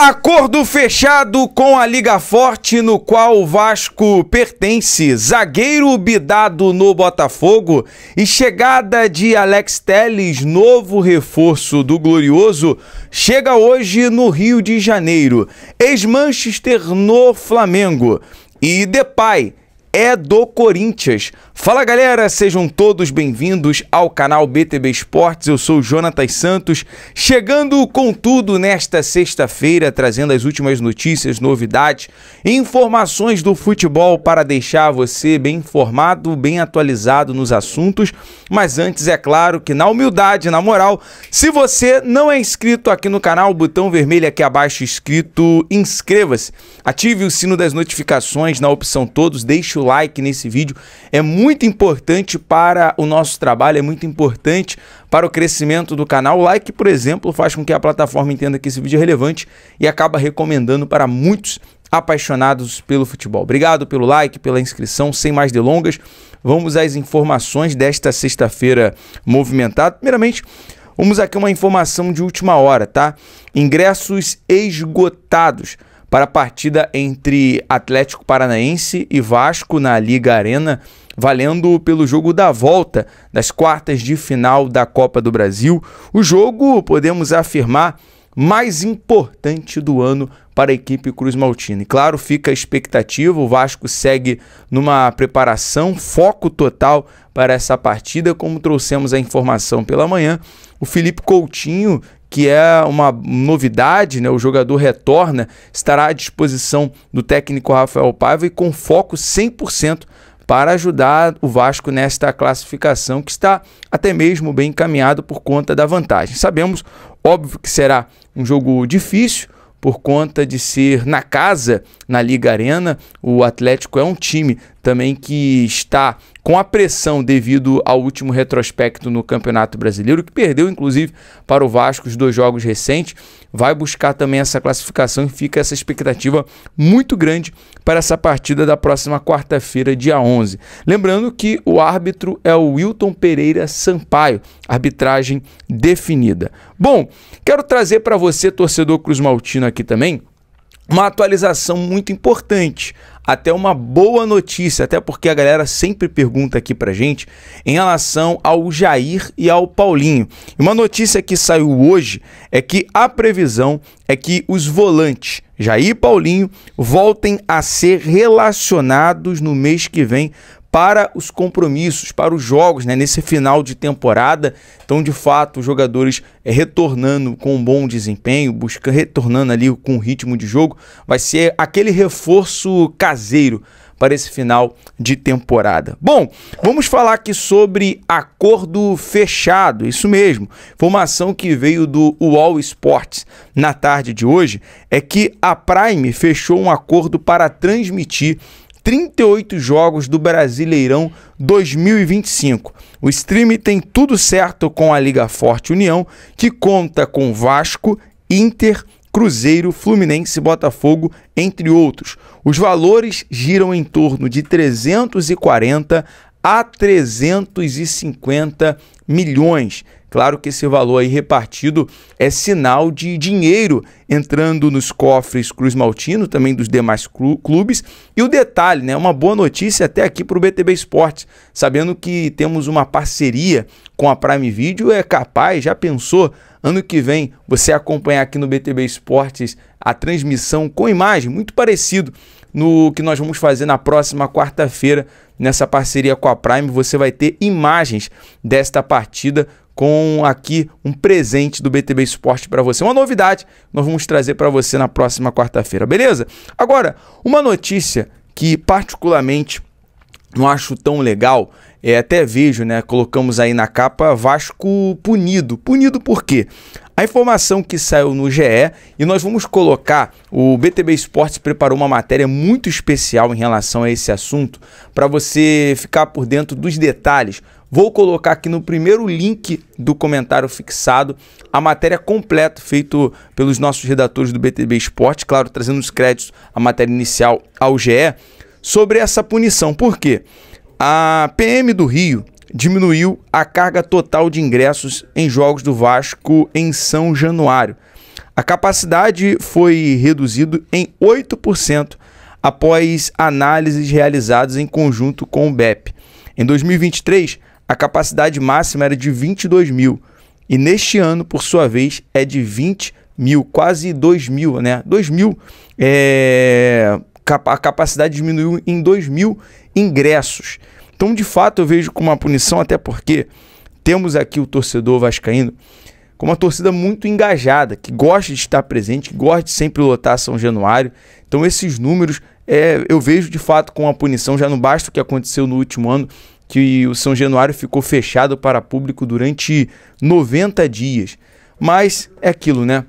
Acordo fechado com a Liga Forte, no qual o Vasco pertence, zagueiro bidado no Botafogo e chegada de Alex Teles, novo reforço do Glorioso, chega hoje no Rio de Janeiro. Ex-Manchester no Flamengo. E Depay é do Corinthians. Fala galera, sejam todos bem-vindos ao canal BTB Esportes. Eu sou Jonatas Santos, chegando com tudo nesta sexta-feira, trazendo as últimas notícias, novidades, informações do futebol para deixar você bem informado, bem atualizado nos assuntos. Mas antes, é claro que na humildade, na moral, se você não é inscrito aqui no canal, o botão vermelho aqui abaixo escrito inscreva-se. Ative o sino das notificações na opção todos, deixe o like nesse vídeo. É muito importante para o nosso trabalho, é muito importante para o crescimento do canal. O like, por exemplo, faz com que a plataforma entenda que esse vídeo é relevante e acaba recomendando para muitos apaixonados pelo futebol. Obrigado pelo like, pela inscrição. Sem mais delongas, vamos às informações desta sexta-feira movimentada. Primeiramente, vamos aqui uma informação de última hora, tá? Ingressos esgotados para a partida entre Atlético Paranaense e Vasco na Liga Arena, valendo pelo jogo da volta das quartas de final da Copa do Brasil. O jogo, podemos afirmar, mais importante do ano para a equipe Cruz e Claro, fica a expectativa, o Vasco segue numa preparação, foco total para essa partida, como trouxemos a informação pela manhã. O Felipe Coutinho, que é uma novidade, né? O jogador retorna, estará à disposição do técnico Rafael Paiva e com foco 100% para ajudar o Vasco nesta classificação que está até mesmo bem encaminhado por conta da vantagem. Sabemos, óbvio que será um jogo difícil, por conta de ser na casa, na Liga Arena. O Atlético é um time também que está com a pressão devido ao último retrospecto no Campeonato Brasileiro, que perdeu inclusive para o Vasco os dois jogos recentes, vai buscar também essa classificação e fica essa expectativa muito grande para essa partida da próxima quarta-feira, dia 11. Lembrando que o árbitro é o Wilton Pereira Sampaio, arbitragem definida. Bom, quero trazer para você, torcedor Cruz Maltino, aqui também uma atualização muito importante, até uma boa notícia, até porque a galera sempre pergunta aqui pra gente em relação ao Jair e ao Paulinho. Uma notícia que saiu hoje é que a previsão é que os volantes Jair e Paulinho voltem a ser relacionados no mês que vem para os compromissos, para os jogos, né? Nesse final de temporada. Então, de fato, os jogadores é, retornando com um bom desempenho, busca, retornando ali com o ritmo de jogo, vai ser aquele reforço caseiro para esse final de temporada. Bom, vamos falar aqui sobre acordo fechado, isso mesmo. Informação que veio do UOL Sports na tarde de hoje é que a Prime fechou um acordo para transmitir 38 jogos do Brasileirão 2025. O stream tem tudo certo com a Liga Forte União, que conta com Vasco, Inter, Cruzeiro, Fluminense Botafogo, entre outros. Os valores giram em torno de 340 a 350 milhões. Claro que esse valor aí repartido é sinal de dinheiro entrando nos cofres Cruz Maltino, também dos demais clubes. E o detalhe, né, uma boa notícia até aqui para o BTB Esportes, sabendo que temos uma parceria com a Prime Video, é capaz, já pensou, ano que vem você acompanhar aqui no BTB Esportes a transmissão com imagem, muito parecido no que nós vamos fazer na próxima quarta-feira, nessa parceria com a Prime, você vai ter imagens desta partida com aqui um presente do BTB Esporte para você. Uma novidade nós vamos trazer para você na próxima quarta-feira, beleza? Agora, uma notícia que particularmente não acho tão legal, é, até vejo, né? Colocamos aí na capa Vasco punido. Punido por quê? A informação que saiu no GE e nós vamos colocar, o BTB Esportes preparou uma matéria muito especial em relação a esse assunto para você ficar por dentro dos detalhes Vou colocar aqui no primeiro link do comentário fixado a matéria completa feito pelos nossos redatores do BTB Esporte, claro, trazendo os créditos à matéria inicial ao GE, sobre essa punição. Por quê? A PM do Rio diminuiu a carga total de ingressos em jogos do Vasco em São Januário. A capacidade foi reduzida em 8% após análises realizadas em conjunto com o BEP. Em 2023, a capacidade máxima era de 22 mil. E neste ano, por sua vez, é de 20 mil, quase 2 mil, né? 2 mil, é... a capacidade diminuiu em 2 mil ingressos. Então, de fato, eu vejo como uma punição, até porque temos aqui o torcedor vascaíno com uma torcida muito engajada, que gosta de estar presente, que gosta de sempre lotar São Januário. Então, esses números é, eu vejo de fato com uma punição, já não basta o que aconteceu no último ano, que o São Januário ficou fechado para público durante 90 dias. Mas é aquilo, né?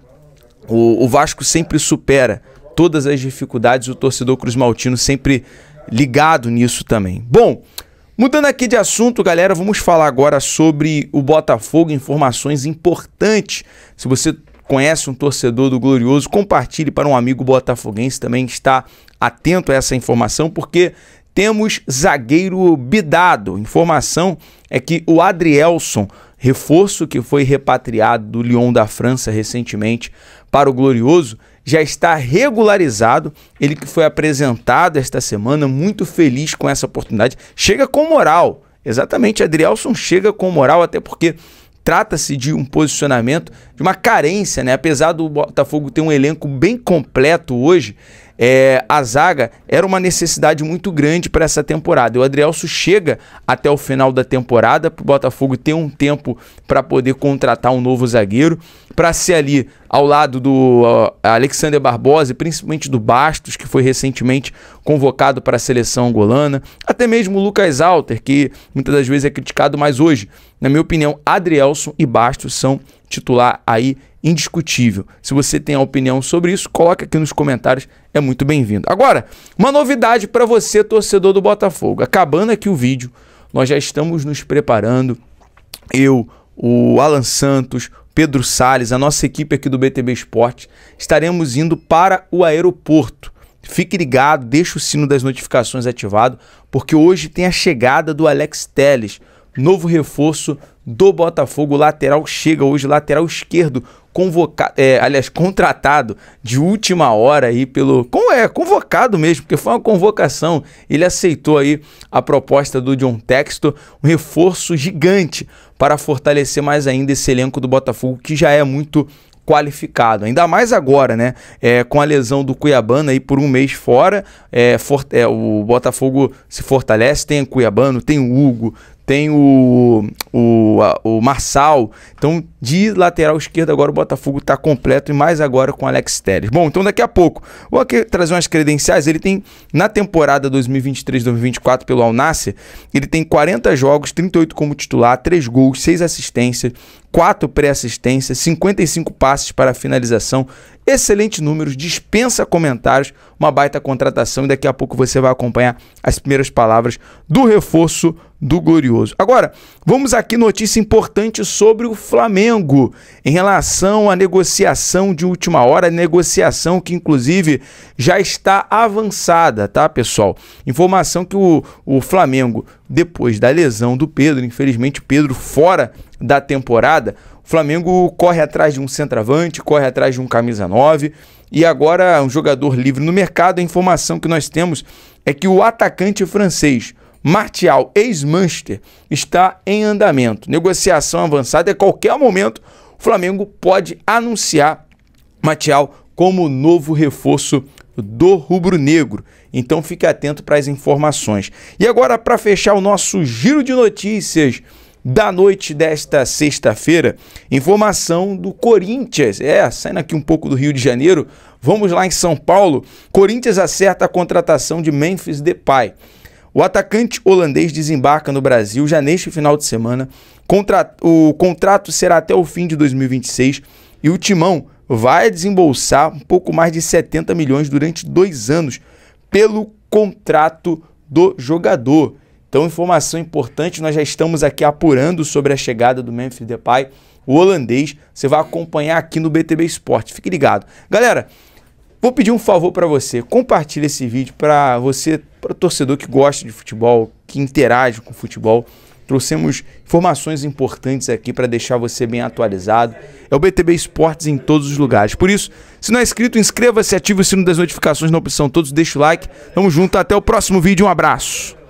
O, o Vasco sempre supera todas as dificuldades, o torcedor Cruz Maltino sempre ligado nisso também. Bom, mudando aqui de assunto, galera, vamos falar agora sobre o Botafogo, informações importantes. Se você conhece um torcedor do Glorioso, compartilhe para um amigo botafoguense também está atento a essa informação, porque temos zagueiro bidado. Informação é que o Adrielson, reforço que foi repatriado do Lyon da França recentemente para o Glorioso, já está regularizado. Ele que foi apresentado esta semana, muito feliz com essa oportunidade. Chega com moral. Exatamente, Adrielson chega com moral, até porque trata-se de um posicionamento, de uma carência, né? Apesar do Botafogo ter um elenco bem completo hoje, é, a zaga era uma necessidade muito grande para essa temporada. o Adrielso chega até o final da temporada para o Botafogo ter um tempo para poder contratar um novo zagueiro, para ser ali ao lado do uh, Alexander Barbosa e principalmente do Bastos, que foi recentemente convocado para a seleção angolana, até mesmo o Lucas Alter, que muitas das vezes é criticado, mas hoje, na minha opinião, Adrielson e Bastos são titular aí indiscutível. Se você tem a opinião sobre isso, coloca aqui nos comentários é muito bem-vindo. Agora, uma novidade para você, torcedor do Botafogo. Acabando aqui o vídeo, nós já estamos nos preparando. Eu, o Alan Santos, Pedro Sales, a nossa equipe aqui do BTB Esporte, estaremos indo para o aeroporto. Fique ligado, deixa o sino das notificações ativado, porque hoje tem a chegada do Alex Teles, novo reforço do Botafogo, lateral chega hoje, lateral esquerdo, convocado, é, aliás, contratado de última hora aí pelo. Como é? Convocado mesmo, porque foi uma convocação. Ele aceitou aí a proposta do John Texto, um reforço gigante para fortalecer mais ainda esse elenco do Botafogo, que já é muito qualificado. Ainda mais agora, né? É, com a lesão do Cuiabano aí por um mês fora, é, for, é, o Botafogo se fortalece, tem o Cuiabano, tem o Hugo, tem o, o, a, o Marçal. Então, de lateral esquerdo, agora o Botafogo está completo e mais agora com Alex Telles. Bom, então daqui a pouco, vou aqui trazer umas credenciais. Ele tem, na temporada 2023-2024 pelo Alnasser, ele tem 40 jogos, 38 como titular, 3 gols, 6 assistências, 4 pré-assistências, 55 passes para finalização, excelente números, dispensa comentários, uma baita contratação e daqui a pouco você vai acompanhar as primeiras palavras do reforço do Glorioso. Agora, vamos aqui notícia importante sobre o Flamengo em relação à negociação de última hora, negociação que inclusive já está avançada, tá, pessoal? Informação que o, o Flamengo depois da lesão do Pedro. Infelizmente, Pedro fora da temporada. O Flamengo corre atrás de um centroavante, corre atrás de um camisa 9 e agora um jogador livre no mercado. A informação que nós temos é que o atacante francês Martial, ex-Manchester, está em andamento. Negociação avançada, a qualquer momento o Flamengo pode anunciar Martial como novo reforço do rubro-negro. Então fique atento para as informações. E agora, para fechar o nosso giro de notícias da noite desta sexta-feira, informação do Corinthians. É, saindo aqui um pouco do Rio de Janeiro, vamos lá em São Paulo. Corinthians acerta a contratação de Memphis Depay. O atacante holandês desembarca no Brasil já neste final de semana. O contrato será até o fim de 2026 e o Timão vai desembolsar um pouco mais de 70 milhões durante dois anos pelo contrato do jogador. Então, informação importante, nós já estamos aqui apurando sobre a chegada do Memphis Depay, o holandês. Você vai acompanhar aqui no BTB Esporte. Fique ligado. Galera, vou pedir um favor para você. Compartilhe esse vídeo para você, para torcedor que gosta de futebol, que interage com futebol. Trouxemos informações importantes aqui para deixar você bem atualizado. É o BTB Esportes em todos os lugares. Por isso, se não é inscrito, inscreva-se, ative o sino das notificações na opção todos, deixa o like. Tamo junto, até o próximo vídeo, um abraço.